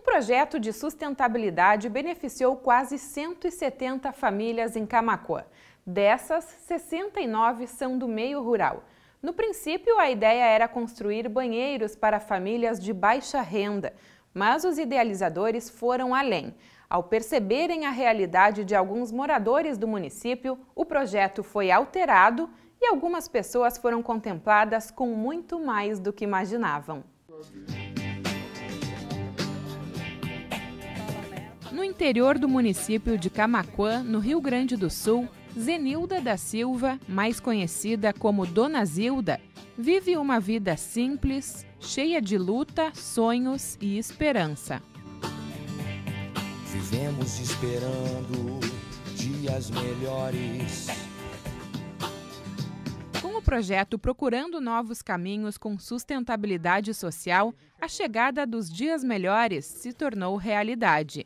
Um projeto de sustentabilidade beneficiou quase 170 famílias em Camacoa. Dessas, 69 são do meio rural. No princípio, a ideia era construir banheiros para famílias de baixa renda, mas os idealizadores foram além. Ao perceberem a realidade de alguns moradores do município, o projeto foi alterado e algumas pessoas foram contempladas com muito mais do que imaginavam. No interior do município de Camaquã, no Rio Grande do Sul, Zenilda da Silva, mais conhecida como Dona Zilda, vive uma vida simples, cheia de luta, sonhos e esperança. Vivemos esperando dias melhores. Com o projeto Procurando Novos Caminhos com Sustentabilidade Social, a chegada dos dias melhores se tornou realidade.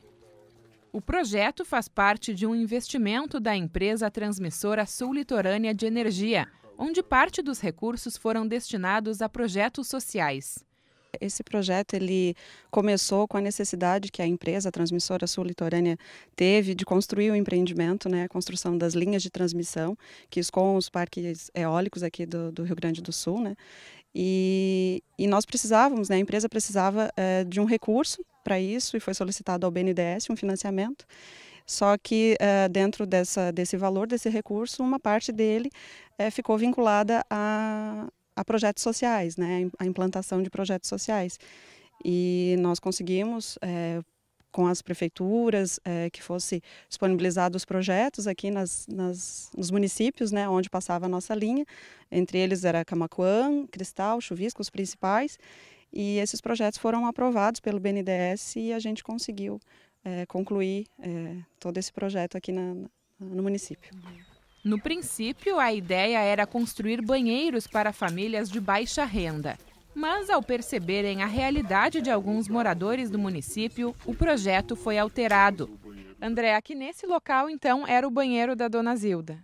O projeto faz parte de um investimento da empresa transmissora sul-litorânea de energia, onde parte dos recursos foram destinados a projetos sociais. Esse projeto ele começou com a necessidade que a empresa a transmissora sul-litorânea teve de construir o um empreendimento, né, a construção das linhas de transmissão, que com os parques eólicos aqui do, do Rio Grande do Sul, né, e, e nós precisávamos, né, a empresa precisava é, de um recurso para isso e foi solicitado ao BNDES um financiamento. Só que é, dentro dessa, desse valor, desse recurso, uma parte dele é, ficou vinculada a, a projetos sociais, né, a implantação de projetos sociais. E nós conseguimos, é, com as prefeituras, é, que fosse disponibilizado os projetos aqui nas, nas, nos municípios, né, onde passava a nossa linha. Entre eles era Camacuã, Cristal, Chuvisco, os principais. E esses projetos foram aprovados pelo BNDES e a gente conseguiu é, concluir é, todo esse projeto aqui na, no município. No princípio, a ideia era construir banheiros para famílias de baixa renda. Mas ao perceberem a realidade de alguns moradores do município, o projeto foi alterado. André, aqui nesse local então era o banheiro da dona Zilda.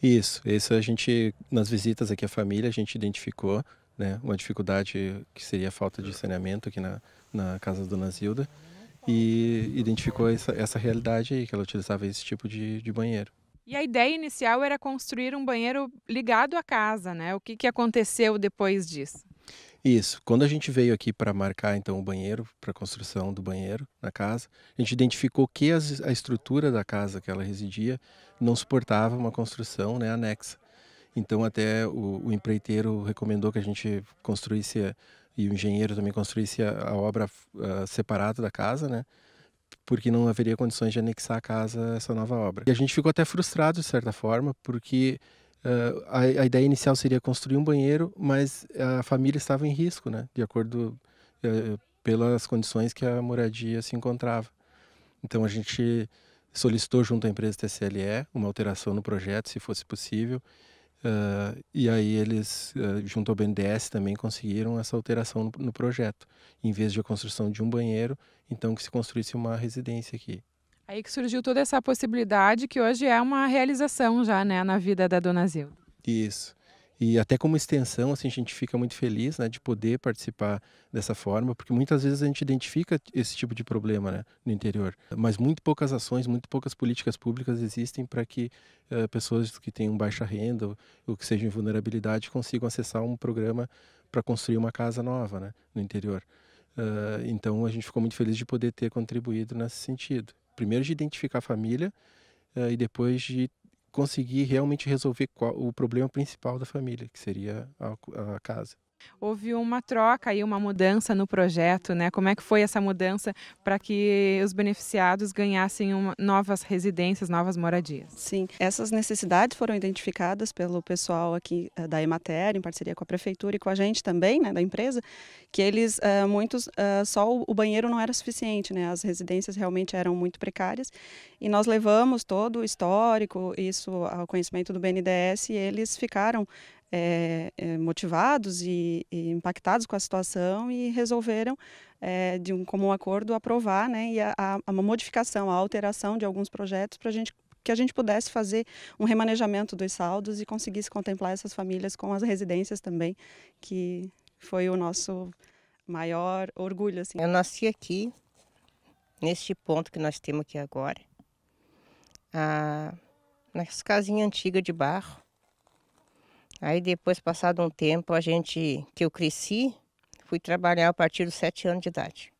Isso, isso a gente nas visitas aqui à família a gente identificou, né, uma dificuldade que seria a falta de saneamento aqui na, na casa da dona Zilda e identificou essa, essa realidade aí, que ela utilizava esse tipo de, de banheiro. E a ideia inicial era construir um banheiro ligado à casa, né? O que, que aconteceu depois disso? Isso. Quando a gente veio aqui para marcar então o banheiro, para a construção do banheiro na casa, a gente identificou que as, a estrutura da casa que ela residia não suportava uma construção né, anexa. Então até o, o empreiteiro recomendou que a gente construísse e o engenheiro também construísse a, a obra ah, separada da casa, né? Porque não haveria condições de anexar a casa essa nova obra. E a gente ficou até frustrado de certa forma, porque Uh, a, a, ideia inicial seria construir um banheiro, mas a família estava em risco, né? De acordo uh, pelas condições que a moradia se encontrava. Então a gente solicitou junto à empresa TCLE uma alteração no projeto, se fosse possível. Uh, e aí eles, ah, junto ao BNDES, também conseguiram essa alteração no, no projeto. Em vez de a construção de um banheiro, então que se construísse uma residência aqui. Aí que surgiu toda essa possibilidade que hoje é uma realização já, né, na vida da Dona Zilda. Isso. E até como extensão, assim, a gente fica muito feliz, né, de poder participar dessa forma, porque muitas vezes a gente identifica esse tipo de problema, né, no interior. Mas muito poucas ações, muito poucas políticas públicas existem para que uh, pessoas que tenham baixa renda ou, que sejam em vulnerabilidade consigam acessar um programa para construir uma casa nova, né, no interior. Uh, então a gente ficou muito feliz de poder ter contribuído nesse sentido primeiro de identificar a família uh, e depois de conseguir realmente resolver qual, o problema principal da família, que seria a, a casa. Houve uma troca e uma mudança no projeto, né? Como é que foi essa mudança para que os beneficiados ganhassem uma, novas residências, novas moradias? Sim, essas necessidades foram identificadas pelo pessoal aqui eh, da Emater, em parceria com a prefeitura e com a gente também, né, da empresa, que eles uh, muitos uh, só o banheiro não era suficiente, né? As residências realmente eram muito precárias e nós levamos todo o histórico, isso ao conhecimento do BNDES e eles ficaram é, motivados e, e, impactados com a situação e resolveram, é, de um comum acordo, aprovar né, e a, a, a modificação, a alteração de alguns projetos para a gente que a gente pudesse fazer um remanejamento dos saldos e conseguisse contemplar essas famílias com as residências também, que foi o nosso maior orgulho. Assim. Eu nasci aqui, neste ponto que nós temos aqui agora, a, ah, nas casinhas antigas de barro, Aí depois, passado um tempo, a gente, que eu cresci, fui trabalhar a partir dos sete anos de idade.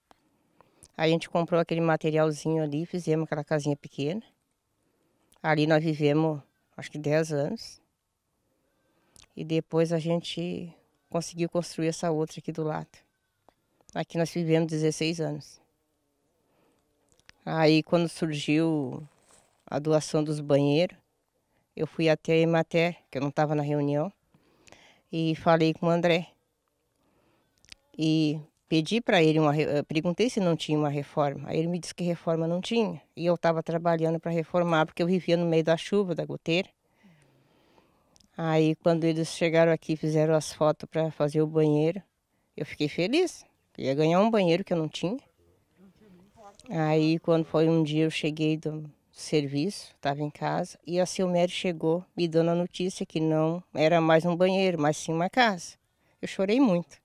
Aí a gente comprou aquele materialzinho ali, fizemos aquela casinha pequena. Ali nós vivemos, acho que dez anos. E depois a gente conseguiu construir essa outra aqui do lado. Aqui nós vivemos 16 anos. Aí quando surgiu a doação dos banheiros, eu fui até a Emater, que eu não estava na reunião, e falei com o André. E pedi para ele uma. Perguntei se não tinha uma reforma. Aí ele me disse que reforma não tinha. E eu estava trabalhando para reformar, porque eu vivia no meio da chuva, da goteira. Aí quando eles chegaram aqui fizeram as fotos para fazer o banheiro, eu fiquei feliz. Eu ia ganhar um banheiro que eu não tinha. Aí quando foi um dia eu cheguei do, serviço, estava em casa, e a Silmere chegou me dando a notícia que não era mais um banheiro, mas sim uma casa. Eu chorei muito.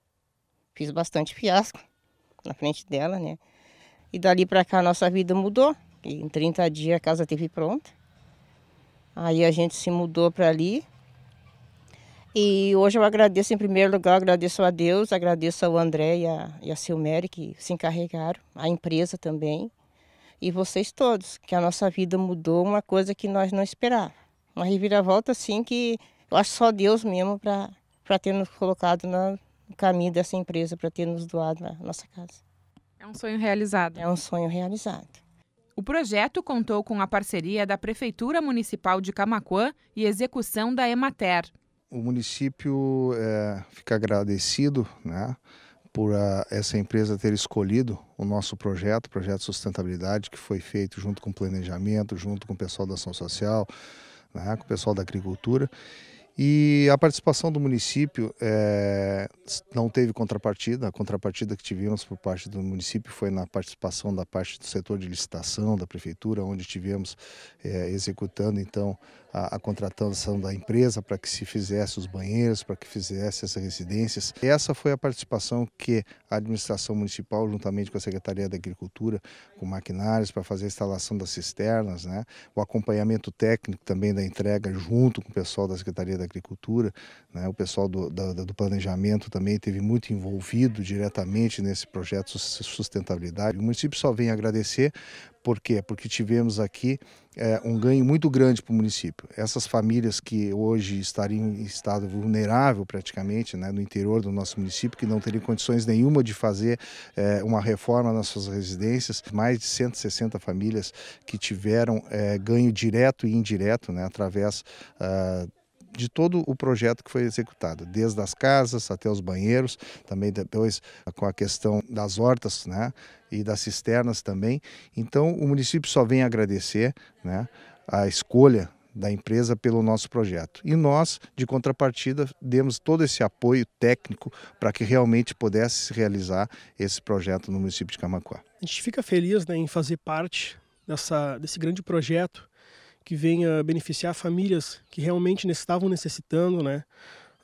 Fiz bastante fiasco na frente dela, né? E dali para cá a nossa vida mudou. E em 30 dias a casa teve pronta. Aí a gente se mudou para ali. E hoje eu agradeço, em primeiro lugar, agradeço a Deus, agradeço ao André e a, e a Silmério que se encarregaram, a empresa também e vocês todos, que a nossa vida mudou uma coisa que nós não esperávamos. Uma reviravolta, assim, que eu acho só Deus mesmo para ter nos colocado no caminho dessa empresa, para ter nos doado a nossa casa. É um sonho realizado. É um sonho realizado. O projeto contou com a parceria da Prefeitura Municipal de Camacuã e execução da Emater. O município é, fica agradecido, né? por a, ah, essa empresa ter escolhido o nosso projeto, o projeto de sustentabilidade, que foi feito junto com o planejamento, junto com o pessoal da ação social, né, com o pessoal da agricultura. E a participação do município é, não teve contrapartida. A contrapartida que tivemos por parte do município foi na participação da parte do setor de licitação da prefeitura, onde tivemos é, executando então a, a contratação da empresa para que se fizesse os banheiros, para que fizesse essas residências. essa foi a participação que a administração municipal, juntamente com a Secretaria da Agricultura, com maquinários para fazer a instalação das cisternas, né? o acompanhamento técnico também da entrega junto com o pessoal da Secretaria da Agricultura, né? o pessoal do, da, do planejamento também teve muito envolvido diretamente nesse projeto de sustentabilidade. O município só vem agradecer por quê? Porque tivemos aqui é, um ganho muito grande para o município. Essas famílias que hoje estariam em estado vulnerável praticamente, né, no interior do nosso município, que não teriam condições nenhuma de fazer é, uma reforma nas suas residências, mais de 160 famílias que tiveram é, ganho direto e indireto né, através uh, de todo o projeto que foi executado, desde as casas até os banheiros, também depois com a questão das hortas né, e das cisternas também. Então, o município só vem agradecer né, a escolha da empresa pelo nosso projeto. E nós, de contrapartida, demos todo esse apoio técnico para que realmente pudesse se realizar esse projeto no município de Camacuá. A gente fica feliz né, em fazer parte dessa, desse grande projeto que venha beneficiar famílias que realmente estavam necessitando, né?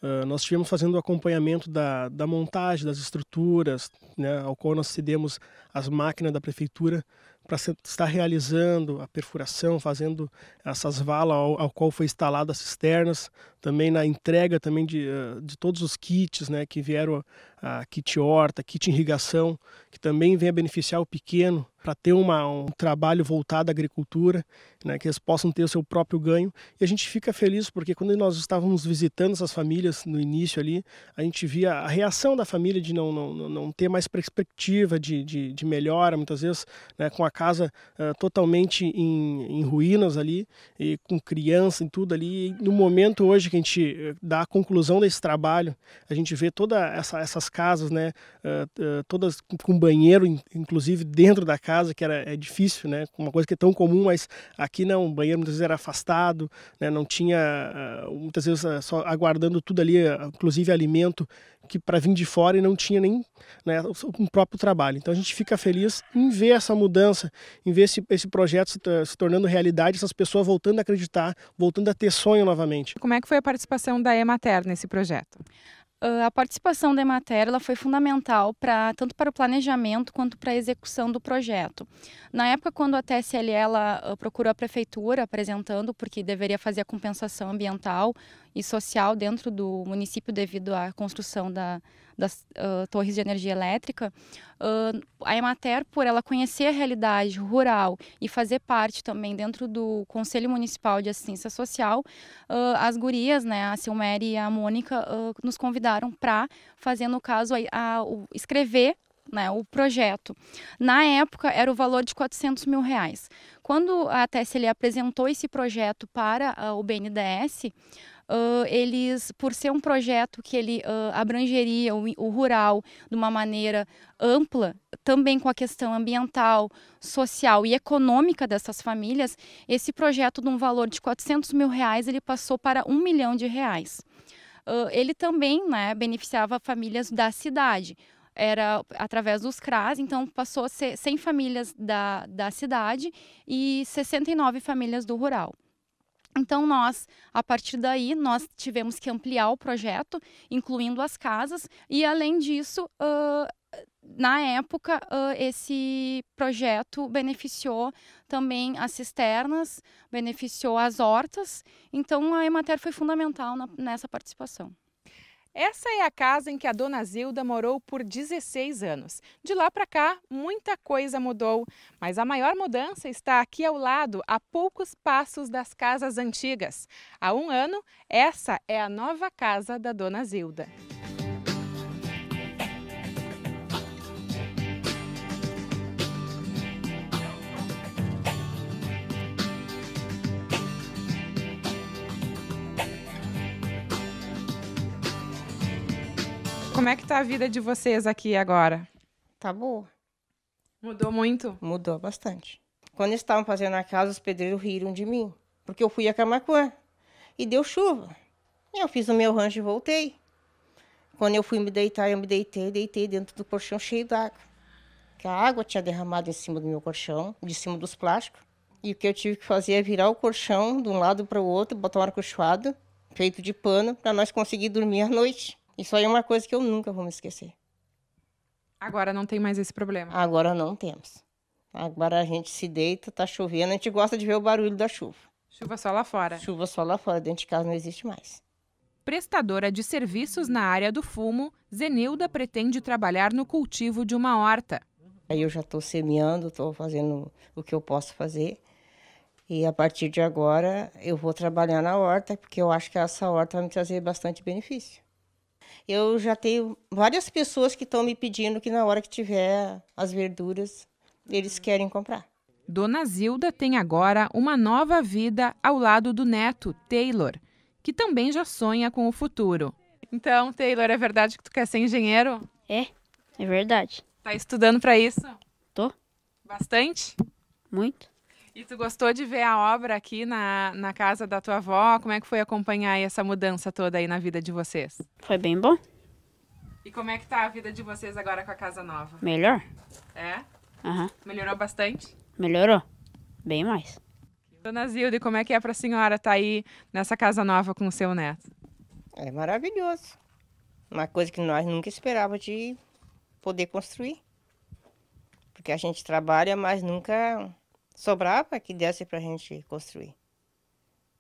Uh, nós estivemos fazendo o acompanhamento da, da montagem das estruturas, né, ao qual nós cedemos as máquinas da prefeitura para estar realizando a perfuração, fazendo essas valas ao, ao, qual foi instalado as cisternas também na entrega também de, de todos os kits né, que vieram, a, kit horta, kit irrigação, que também vem a beneficiar o pequeno para ter uma, um trabalho voltado à agricultura, né, que eles possam ter o seu próprio ganho. E a gente fica feliz porque quando nós estávamos visitando essas famílias no início ali, a gente via a reação da família de não, não, não ter mais perspectiva de, de, de melhora, muitas vezes né, com a casa uh, totalmente em, em ruínas ali, e com criança e tudo ali. E no momento hoje hoje que a gente eh, dá a conclusão desse trabalho, a gente vê todas essa, essas casas, né, uh, uh, todas com banheiro, inclusive dentro da casa, que era é difícil, né, uma coisa que é tão comum, mas aqui não, o banheiro muitas vezes era afastado, né, não tinha, uh, muitas vezes só aguardando tudo ali, inclusive alimento que para vir de fora e não tinha nem né, um próprio trabalho. Então a gente fica feliz em ver essa mudança, em ver esse, esse projeto se, se, tornando realidade, essas pessoas voltando a acreditar, voltando a ter sonho novamente. Como é que foi a participação da Emater nesse projeto? Ah, a participação da Emater ela foi fundamental para tanto para o planejamento quanto para a execução do projeto. Na época, quando a TSL ela procurou a prefeitura apresentando, porque deveria fazer a compensação ambiental e social dentro do município devido à construção da, das uh, torres de energia elétrica, uh, a Emater, por ela conhecer a realidade rural e fazer parte também dentro do Conselho Municipal de Assistência Social, uh, as gurias, né, a Silméria e a Mônica, nos convidaram para fazer, no caso, a, a, a escrever né, o projeto. Na época, era o valor de 400 mil reais. Quando a TSL apresentou esse projeto para uh, o BNDES, uh, ah, eles, por ser um projeto que ele uh, abrangeria o, o, rural de uma maneira ampla, também com a questão ambiental, social e econômica dessas famílias, esse projeto de um valor de 400 mil reais, ele passou para um milhão de reais. ele também né, beneficiava famílias da cidade, era através dos CRAS, então passou a ser 100 famílias da, da cidade e 69 famílias do rural. Então nós, a partir daí, nós tivemos que ampliar o projeto, incluindo as casas, e além disso, uh, na época, uh, esse projeto beneficiou também as cisternas, beneficiou as hortas, então a Emater foi fundamental na, nessa participação. Essa é a casa em que a dona Zilda morou por 16 anos. De lá para cá, muita coisa mudou, mas a maior mudança está aqui ao lado, a poucos passos das casas antigas. Há um ano, essa é a nova casa da dona Zilda. Como é que tá a vida de vocês aqui agora? Tá boa. Mudou muito? Mudou bastante. Quando estavam fazendo a casa, os pedreiros riram de mim, porque eu fui a Camacuã e deu chuva. Eu fiz o meu rancho e voltei. Quando eu fui me deitar, eu me deitei, deitei dentro do colchão cheio d'água. Que a água tinha derramado em cima do meu colchão, de cima dos plásticos. E o que eu tive que fazer é virar o colchão de um lado para o outro, botar um arcochoado feito de pano, para nós conseguir dormir à noite. Isso aí é uma coisa que eu nunca vou me esquecer. Agora não tem mais esse problema. Agora não temos. Agora a gente se deita, tá chovendo, a gente gosta de ver o barulho da chuva. Chuva só lá fora. Chuva só lá fora, dentro de casa não existe mais. Prestadora de serviços na área do fumo, Zenilda pretende trabalhar no cultivo de uma horta. Aí eu já estou semeando, estou fazendo o que eu posso fazer. E a partir de agora eu vou trabalhar na horta, porque eu acho que essa horta vai me trazer bastante benefício. Eu já tenho várias pessoas que estão me pedindo que na hora que tiver as verduras, eles hum. querem comprar. Dona Zilda tem agora uma nova vida ao lado do neto, Taylor, que também já sonha com o futuro. Então, Taylor, é verdade que tu quer ser engenheiro? É, é verdade. Tá estudando para isso? Tô. Bastante? Muito. E tu gostou de ver a obra aqui na, na casa da tua avó? Como é que foi acompanhar essa mudança toda aí na vida de vocês? Foi bem bom. E como é que tá a vida de vocês agora com a casa nova? Melhor. É? Uhum. Melhorou bastante? Melhorou. Bem mais. Dona Zilde, como é que é para a senhora estar tá aí nessa casa nova com o seu neto? É maravilhoso. Uma coisa que nós nunca esperávamos de poder construir. Porque a gente trabalha, mas nunca sobrava que desse para a gente construir.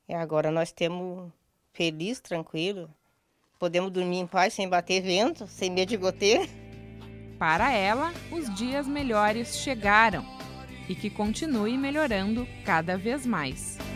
E agora nós temos feliz, tranquilo, podemos dormir em paz sem bater vento, sem medo de goteira. Para ela, os dias melhores chegaram e que continue melhorando cada vez mais.